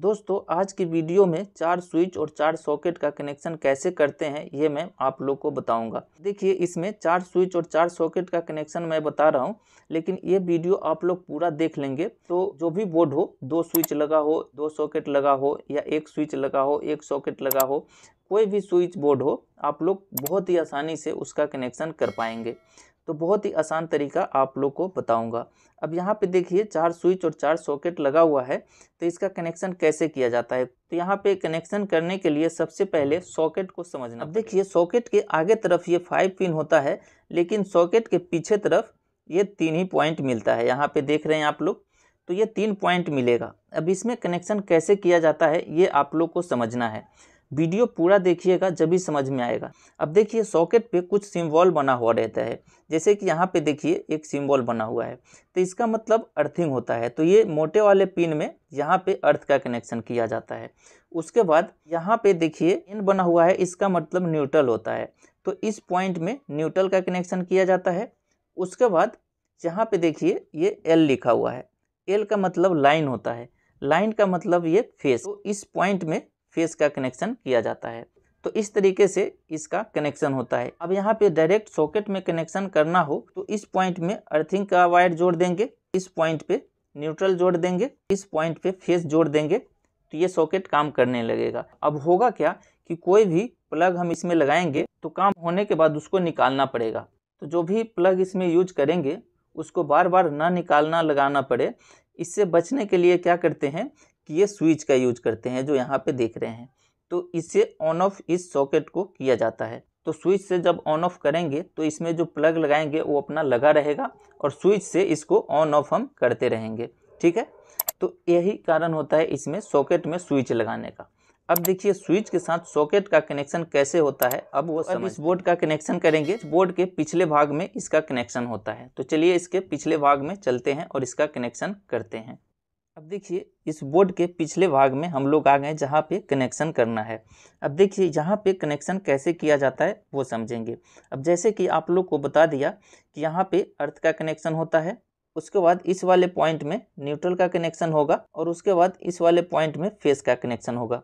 दोस्तों आज की वीडियो में चार स्विच और चार सॉकेट का कनेक्शन कैसे करते हैं ये मैं आप लोग को बताऊंगा देखिए इसमें चार स्विच और चार सॉकेट का कनेक्शन मैं बता रहा हूं लेकिन ये वीडियो आप लोग पूरा देख लेंगे तो जो भी बोर्ड हो दो स्विच लगा हो दो सॉकेट लगा हो या एक स्विच लगा हो एक सॉकेट लगा हो कोई भी स्विच बोर्ड हो आप लोग बहुत ही आसानी से उसका कनेक्शन कर पाएंगे तो बहुत ही आसान तरीका आप लोग को बताऊंगा अब यहाँ पे देखिए चार स्विच और चार सॉकेट लगा हुआ है तो इसका कनेक्शन कैसे किया जाता है तो यहाँ पे कनेक्शन करने के लिए सबसे पहले सॉकेट को समझना अब देखिए सॉकेट के आगे तरफ ये फाइव पिन होता है लेकिन सॉकेट के पीछे तरफ ये तीन ही पॉइंट मिलता है यहाँ पे देख रहे हैं आप लोग तो ये तीन पॉइंट मिलेगा अब इसमें कनेक्शन कैसे किया जाता है ये आप लोग को समझना है वीडियो पूरा देखिएगा जब भी समझ में आएगा अब देखिए सॉकेट पे कुछ सिम्बॉल बना हुआ रहता है जैसे कि यहाँ पे देखिए एक सिम्बॉल बना हुआ है तो इसका मतलब अर्थिंग होता है तो ये मोटे वाले पिन में यहाँ पे अर्थ का कनेक्शन किया जाता है उसके बाद यहाँ पे देखिए इन बना हुआ है इसका मतलब न्यूट्रल होता है तो इस पॉइंट में न्यूट्रल का कनेक्शन किया जाता है उसके बाद यहाँ पे देखिए ये एल लिखा हुआ है एल का मतलब लाइन होता है लाइन का मतलब ये फेस तो इस पॉइंट में फेस का कनेक्शन किया जाता है तो इस तरीके से इसका कनेक्शन होता है अब यहाँ पे डायरेक्ट सॉकेट में कनेक्शन करना हो तो इस पॉइंट में अर्थिंग का वायर जोड़ देंगे इस पॉइंट पे न्यूट्रल जोड़ देंगे इस पॉइंट पे फेस जोड़ देंगे तो ये सॉकेट काम करने लगेगा अब होगा क्या कि कोई भी प्लग हम इसमें लगाएंगे तो काम होने के बाद उसको निकालना पड़ेगा तो जो भी प्लग इसमें यूज करेंगे उसको बार बार ना निकालना लगाना पड़े इससे बचने के लिए क्या करते हैं कि ये स्विच का यूज करते हैं जो यहाँ पे देख रहे हैं तो इसे ऑन ऑफ इस सॉकेट को किया जाता है तो स्विच से जब ऑन ऑफ करेंगे तो इसमें जो प्लग लगाएंगे वो अपना लगा रहेगा और स्विच से इसको ऑन ऑफ हम करते रहेंगे ठीक है तो यही कारण होता है इसमें सॉकेट में स्विच लगाने का अब देखिए स्विच के साथ सॉकेट का कनेक्शन कैसे होता है अब वो अब इस बोर्ड का कनेक्शन करेंगे बोर्ड के पिछले भाग में इसका कनेक्शन होता है तो चलिए इसके पिछले भाग में चलते हैं और इसका कनेक्शन करते हैं अब देखिए इस बोर्ड के पिछले भाग में हम लोग आ गए जहाँ पे कनेक्शन करना है अब देखिए यहाँ पे कनेक्शन कैसे किया जाता है वो समझेंगे अब जैसे कि आप लोग को बता दिया कि यहाँ पे अर्थ का कनेक्शन होता है उसके बाद इस वाले पॉइंट में न्यूट्रल का कनेक्शन होगा और उसके बाद इस वाले पॉइंट में फेस का कनेक्शन होगा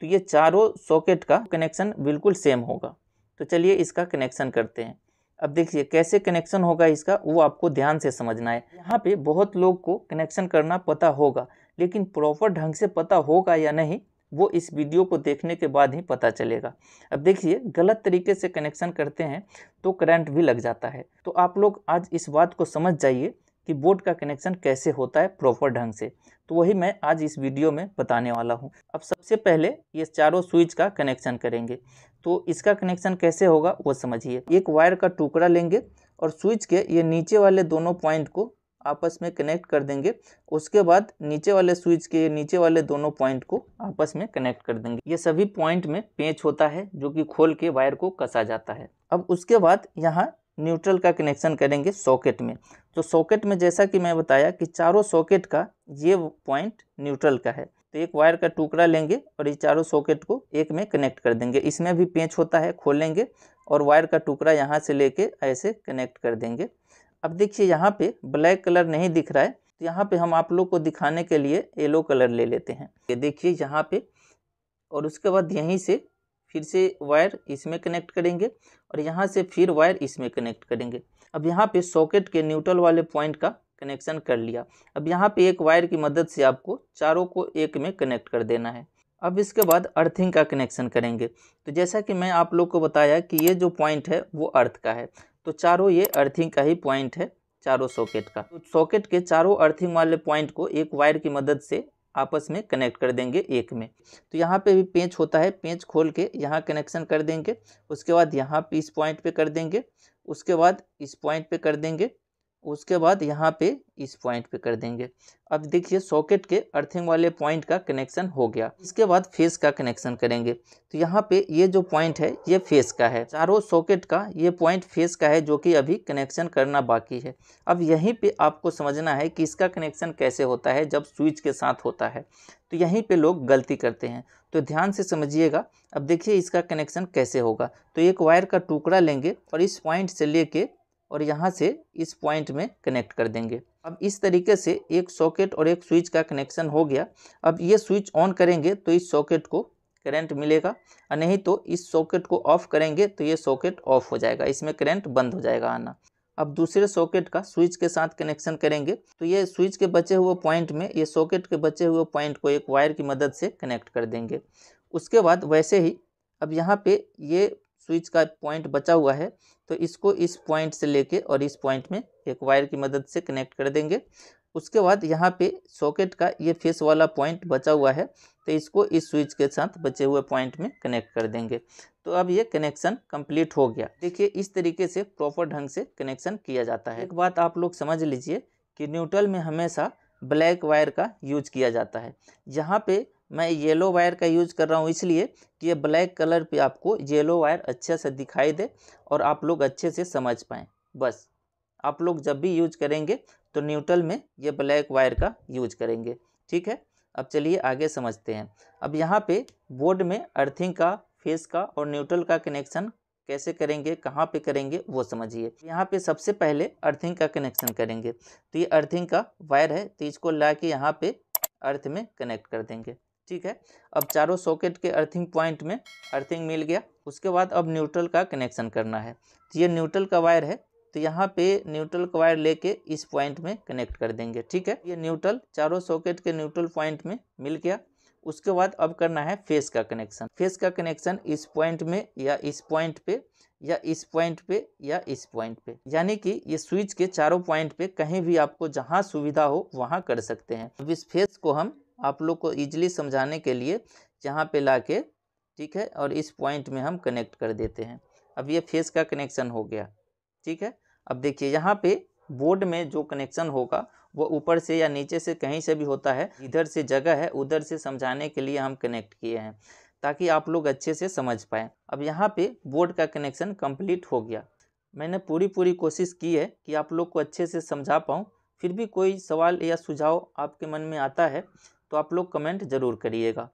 तो ये चारों सॉकेट का कनेक्शन बिल्कुल सेम होगा तो चलिए इसका कनेक्शन करते हैं अब देखिए कैसे कनेक्शन होगा इसका वो आपको ध्यान से समझना है यहाँ पे बहुत लोग को कनेक्शन करना पता होगा लेकिन प्रॉपर ढंग से पता होगा या नहीं वो इस वीडियो को देखने के बाद ही पता चलेगा अब देखिए गलत तरीके से कनेक्शन करते हैं तो करंट भी लग जाता है तो आप लोग आज इस बात को समझ जाइए कि बोर्ड का कनेक्शन कैसे होता है प्रॉपर ढंग से तो वही मैं आज इस वीडियो में बताने वाला हूँ अब सबसे पहले ये चारों स्विच का कनेक्शन करेंगे तो इसका कनेक्शन कैसे होगा वो समझिए एक वायर का टुकड़ा लेंगे और स्विच के ये नीचे वाले दोनों पॉइंट को आपस में कनेक्ट कर देंगे उसके बाद नीचे वाले स्विच के नीचे वाले दोनों पॉइंट को आपस में कनेक्ट कर देंगे ये सभी पॉइंट में पेंच होता है जो कि खोल के वायर को कसा जाता है अब उसके बाद यहाँ न्यूट्रल का कनेक्शन करेंगे सॉकेट में तो सॉकेट में जैसा कि मैं बताया कि चारों सॉकेट का ये पॉइंट न्यूट्रल का है तो एक वायर का टुकड़ा लेंगे और ये चारों सॉकेट को एक में कनेक्ट कर देंगे इसमें भी पेंच होता है खोलेंगे और वायर का टुकड़ा यहाँ से लेके ऐसे कनेक्ट कर देंगे अब देखिए यहाँ पे ब्लैक कलर नहीं दिख रहा है तो यहाँ पे हम आप लोग को दिखाने के लिए येलो कलर ले लेते हैं ये देखिए यहाँ पे और उसके बाद यहीं से फिर से वायर इसमें कनेक्ट करेंगे और यहाँ से फिर वायर इसमें कनेक्ट करेंगे अब यहाँ पे सॉकेट के न्यूट्रल वाले पॉइंट का कनेक्शन कर लिया अब यहाँ पे एक वायर की मदद से आपको चारों को एक में कनेक्ट कर देना है अब इसके बाद अर्थिंग का कनेक्शन करेंगे तो जैसा कि मैं आप लोग को बताया कि ये जो पॉइंट है वो अर्थ का है तो चारों ये अर्थिंग का ही पॉइंट है चारों सॉकेट का तो सॉकेट के चारों अर्थिंग वाले पॉइंट को एक वायर की मदद से आपस में कनेक्ट कर देंगे एक में तो यहाँ पे भी पेंच होता है पेंच खोल के यहाँ कनेक्शन कर देंगे उसके बाद यहाँ पे इस पॉइंट पे कर देंगे उसके बाद इस पॉइंट पे कर देंगे उसके बाद यहाँ पे इस पॉइंट पे कर देंगे अब देखिए सॉकेट के अर्थिंग वाले पॉइंट का कनेक्शन हो गया इसके बाद फेस का कनेक्शन करेंगे तो यहाँ पे ये जो पॉइंट है ये फेस का है चारों सॉकेट का ये पॉइंट फेस का है जो कि अभी कनेक्शन करना बाकी है अब यहीं पे आपको समझना है कि इसका कनेक्शन कैसे होता है जब स्विच के साथ होता है तो यहीं पर लोग गलती करते हैं तो ध्यान से समझिएगा अब देखिए इसका कनेक्शन कैसे होगा तो एक वायर का टुकड़ा लेंगे और इस पॉइंट से लेके और यहाँ से इस पॉइंट में कनेक्ट कर देंगे अब इस तरीके से एक सॉकेट और एक स्विच का कनेक्शन हो गया अब ये स्विच ऑन करेंगे तो इस सॉकेट को करंट मिलेगा और नहीं तो इस सॉकेट को ऑफ करेंगे तो ये सॉकेट ऑफ हो जाएगा इसमें करंट बंद हो जाएगा आना अब दूसरे सॉकेट का स्विच के साथ कनेक्शन करेंगे तो ये स्विच के बचे हुए पॉइंट में ये सॉकेट के बचे हुए पॉइंट को एक वायर की मदद से कनेक्ट कर देंगे उसके बाद वैसे ही अब यहाँ पे ये स्विच का पॉइंट बचा हुआ है तो इसको इस पॉइंट से लेके और इस पॉइंट में एक वायर की मदद से कनेक्ट कर देंगे उसके बाद यहाँ पे सॉकेट का ये फेस वाला पॉइंट बचा हुआ है तो इसको इस स्विच के साथ बचे हुए पॉइंट में कनेक्ट कर देंगे तो अब ये कनेक्शन कंप्लीट हो गया देखिए इस तरीके से प्रॉपर ढंग से कनेक्शन किया जाता है एक बात आप लोग समझ लीजिए कि न्यूट्रल में हमेशा ब्लैक वायर का यूज किया जाता है यहाँ पे मैं येलो वायर का यूज़ कर रहा हूँ इसलिए कि ये ब्लैक कलर पे आपको येलो वायर अच्छे से दिखाई दे और आप लोग अच्छे से समझ पाएँ बस आप लोग जब भी यूज करेंगे तो न्यूट्रल में ये ब्लैक वायर का यूज करेंगे ठीक है अब चलिए आगे समझते हैं अब यहाँ पे बोर्ड में अर्थिंग का फेस का और न्यूट्रल का कनेक्शन कैसे करेंगे कहाँ पे करेंगे वो समझिए यहाँ पे सबसे पहले अर्थिंग का कनेक्शन करेंगे तो ये अर्थिंग का वायर है तो इसको ला के यहाँ पे अर्थ में कनेक्ट कर देंगे ठीक है अब चारों सॉकेट के अर्थिंग पॉइंट में अर्थिंग मिल गया उसके बाद अब न्यूट्रल का कनेक्शन करना है तो ये न्यूट्रल का वायर है तो यहाँ पे न्यूट्रल का वायर लेके इस पॉइंट में कनेक्ट कर देंगे ठीक है ये न्यूट्रल चारों सॉकेट के न्यूट्रल पॉइंट में मिल गया उसके बाद अब करना है फेस का कनेक्शन फेस का कनेक्शन इस पॉइंट में या इस पॉइंट पे या इस पॉइंट पे या इस पॉइंट पे यानी कि ये स्विच के चारों पॉइंट पे कहीं भी आपको जहाँ सुविधा हो वहाँ कर सकते हैं अब इस फेस को हम आप लोग को ईजिली समझाने के लिए यहाँ पे ला के ठीक है और इस पॉइंट में हम कनेक्ट कर देते हैं अब ये फेस का कनेक्शन हो गया ठीक है अब देखिए यहाँ पे बोर्ड में जो कनेक्शन होगा वो ऊपर से या नीचे से कहीं से भी होता है इधर से जगह है उधर से समझाने के लिए हम कनेक्ट किए हैं ताकि आप लोग अच्छे से समझ पाएँ अब यहाँ पे बोर्ड का कनेक्शन कम्प्लीट हो गया मैंने पूरी पूरी कोशिश की है कि आप लोग को अच्छे से समझा पाऊँ फिर भी कोई सवाल या सुझाव आपके मन में आता है तो आप लोग कमेंट ज़रूर करिएगा